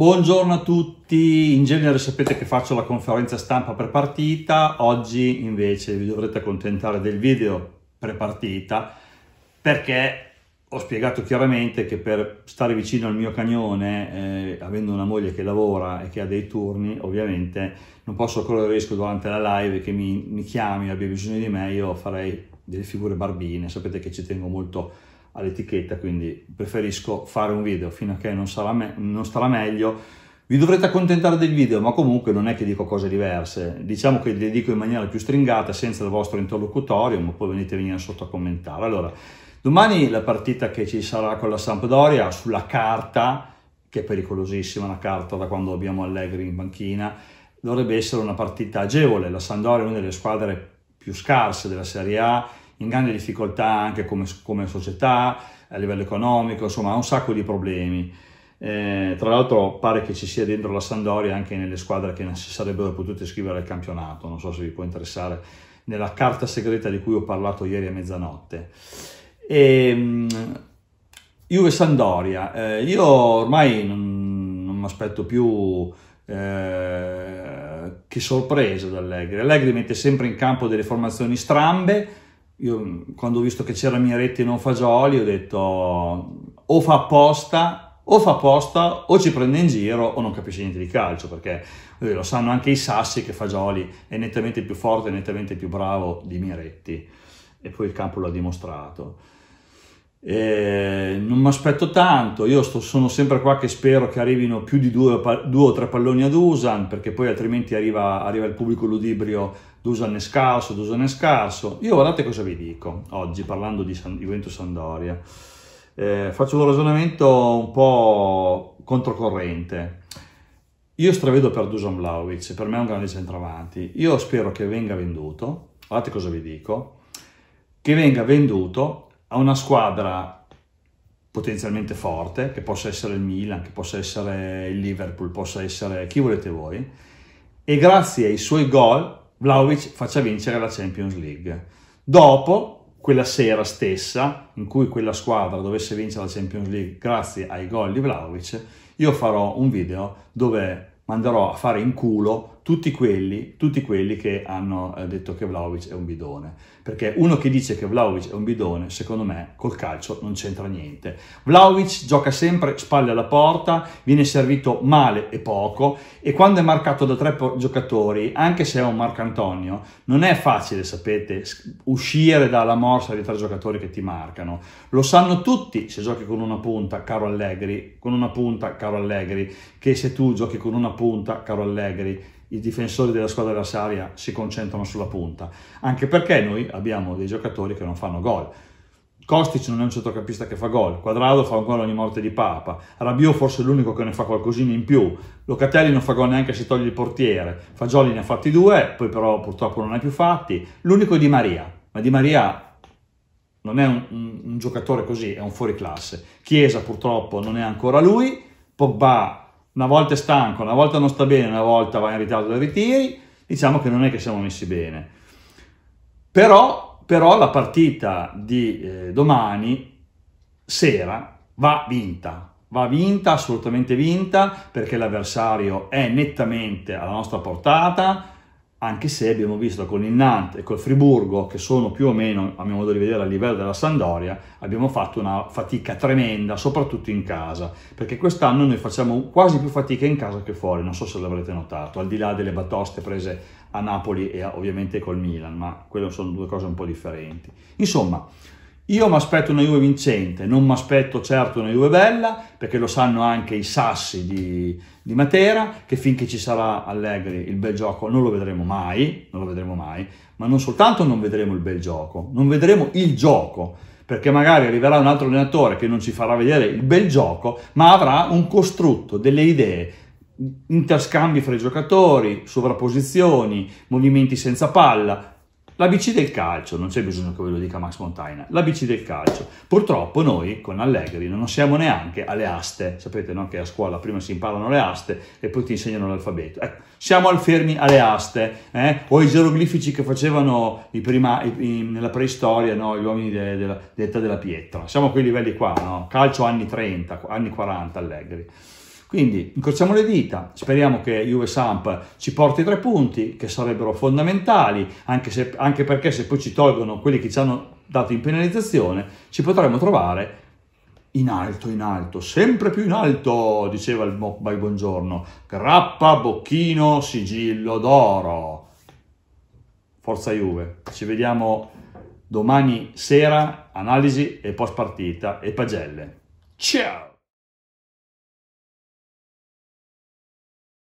Buongiorno a tutti, in genere sapete che faccio la conferenza stampa partita, oggi invece vi dovrete accontentare del video partita perché ho spiegato chiaramente che per stare vicino al mio cagnone, eh, avendo una moglie che lavora e che ha dei turni, ovviamente non posso correre il rischio durante la live che mi, mi chiami, abbia bisogno di me, io farei delle figure barbine, sapete che ci tengo molto all'etichetta, quindi preferisco fare un video fino a che non, sarà me- non starà meglio. Vi dovrete accontentare del video, ma comunque non è che dico cose diverse, diciamo che le dico in maniera più stringata, senza il vostro interlocutorio, ma poi venite venire sotto a commentare. Allora, domani la partita che ci sarà con la Sampdoria sulla carta, che è pericolosissima la carta da quando abbiamo Allegri in banchina, dovrebbe essere una partita agevole. La Sampdoria è una delle squadre più scarse della Serie A, in grande difficoltà anche come, come società, a livello economico, insomma ha un sacco di problemi. Eh, tra l'altro pare che ci sia dentro la Sandoria anche nelle squadre che non si sarebbero potute iscrivere al campionato, non so se vi può interessare, nella carta segreta di cui ho parlato ieri a mezzanotte. E, ehm, Juve Sandoria, eh, io ormai non, non mi aspetto più eh, che sorprese da Allegri. Allegri mette sempre in campo delle formazioni strambe, io mm, quando ho visto che c'era Miretti e non Fagioli ho detto o fa apposta o fa apposta o ci prende in giro o non capisce niente di calcio perché eh, lo sanno anche i sassi che Fagioli è nettamente più forte, nettamente più bravo di Miretti e poi il campo l'ha dimostrato. Eh, non mi aspetto tanto, io sto, sono sempre qua che spero che arrivino più di due, due, o tre palloni ad Usan, perché poi altrimenti arriva, arriva il pubblico ludibrio Dusan è scarso, Dusan è scarso. Io guardate cosa vi dico oggi parlando di San, Juventus Sandoria. Eh, faccio un ragionamento un po' controcorrente. Io stravedo per Dusan Vlaovic, per me è un grande centravanti. Io spero che venga venduto, guardate cosa vi dico, che venga venduto a una squadra potenzialmente forte, che possa essere il Milan, che possa essere il Liverpool, possa essere chi volete voi, e grazie ai suoi gol Vlaovic faccia vincere la Champions League. Dopo, quella sera stessa, in cui quella squadra dovesse vincere la Champions League grazie ai gol di Vlaovic, io farò un video dove manderò a fare in culo tutti quelli, tutti quelli che hanno eh, detto che Vlaovic è un bidone. Perché uno che dice che Vlaovic è un bidone, secondo me, col calcio non c'entra niente. Vlaovic gioca sempre spalle alla porta, viene servito male e poco, e quando è marcato da tre giocatori, anche se è un Marcantonio, non è facile, sapete, uscire dalla morsa di tre giocatori che ti marcano. Lo sanno tutti se giochi con una punta, caro Allegri, con una punta, caro Allegri, che se tu giochi con una punta, caro Allegri, i difensori della squadra avversaria si concentrano sulla punta, anche perché noi abbiamo dei giocatori che non fanno gol. Kostic non è un centrocampista che fa gol, Quadrado fa un gol ogni morte di papa, Rabiot forse è l'unico che ne fa qualcosina in più, Locatelli non fa gol neanche se toglie il portiere, Fagioli ne ha fatti due, poi però purtroppo non ne ha più fatti, l'unico è Di Maria, ma Di Maria non è un, un, un giocatore così, è un fuoriclasse, Chiesa purtroppo non è ancora lui, Pogba una volta è stanco, una volta non sta bene, una volta va in ritardo dai ritiri, diciamo che non è che siamo messi bene. Però, però la partita di eh, domani sera va vinta, va vinta, assolutamente vinta, perché l'avversario è nettamente alla nostra portata, anche se abbiamo visto con il Nantes e col Friburgo, che sono più o meno, a mio modo di vedere, a livello della Sandoria, abbiamo fatto una fatica tremenda, soprattutto in casa, perché quest'anno noi facciamo quasi più fatica in casa che fuori, non so se l'avrete notato, al di là delle batoste prese a Napoli e ovviamente col Milan, ma quelle sono due cose un po' differenti. Insomma, io mi aspetto una Juve vincente, non mi aspetto certo una Juve bella, perché lo sanno anche i sassi di, di, Matera, che finché ci sarà Allegri il bel gioco non lo vedremo mai, non lo vedremo mai, ma non soltanto non vedremo il bel gioco, non vedremo il gioco, perché magari arriverà un altro allenatore che non ci farà vedere il bel gioco, ma avrà un costrutto, delle idee, interscambi fra i giocatori, sovrapposizioni, movimenti senza palla, L'ABC del calcio, non c'è bisogno che ve lo dica Max Montaina, l'ABC del calcio. Purtroppo noi con Allegri non siamo neanche alle aste, sapete no? che a scuola prima si imparano le aste e poi ti insegnano l'alfabeto. Ecco, siamo al fermi alle aste, eh? o i geroglifici che facevano i prima, i, i, nella preistoria no? gli uomini de, de, dell'età della pietra. Siamo a quei livelli qua, no? calcio anni 30, anni 40 Allegri. Quindi incrociamo le dita, speriamo che Juve Samp ci porti tre punti che sarebbero fondamentali, anche, se, anche perché se poi ci tolgono quelli che ci hanno dato in penalizzazione, ci potremmo trovare in alto, in alto, sempre più in alto, diceva il Mokbai Buongiorno. Grappa, Bocchino, sigillo d'oro. Forza Juve, ci vediamo domani sera, analisi e post partita e pagelle. Ciao!